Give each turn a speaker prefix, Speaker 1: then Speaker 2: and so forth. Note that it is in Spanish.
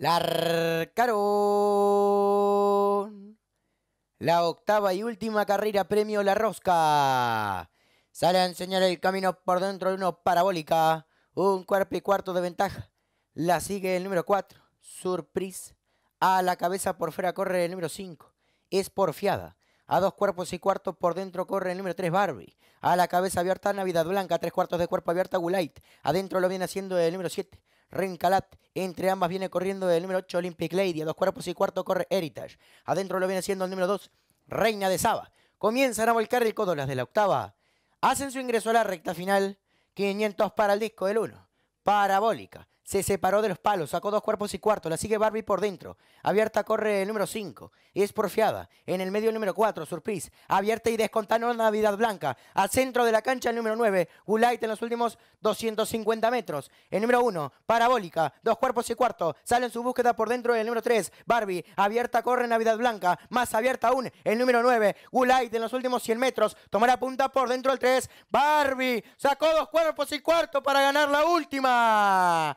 Speaker 1: La La octava y última carrera premio La Rosca. Sale a enseñar el camino por dentro de uno parabólica. Un cuerpo y cuarto de ventaja. La sigue el número 4, Surprise. A la cabeza por fuera corre el número 5, Es Porfiada. A dos cuerpos y cuarto por dentro corre el número 3, Barbie. A la cabeza abierta, Navidad Blanca. Tres cuartos de cuerpo abierta, Gulait. Adentro lo viene haciendo el número siete. Rencalat. Entre ambas viene corriendo el número 8 Olympic Lady. A dos cuerpos y cuarto corre Heritage. Adentro lo viene siendo el número 2 Reina de Saba. Comienzan a volcar el codo las de la octava. Hacen su ingreso a la recta final. 500 para el disco del 1. Parabólica se separó de los palos, sacó dos cuerpos y cuarto, la sigue Barbie por dentro. Abierta corre el número 5, es porfiada. En el medio el número 4, Surprise. Abierta y descontanó Navidad Blanca. Al centro de la cancha el número 9, Gulight en los últimos 250 metros. El número 1, Parabólica, dos cuerpos y cuarto. Sale en su búsqueda por dentro el número 3, Barbie. Abierta corre Navidad Blanca, más abierta aún el número 9, Gulight en los últimos 100 metros. Tomará punta por dentro el 3, Barbie. Sacó dos cuerpos y cuarto para ganar la última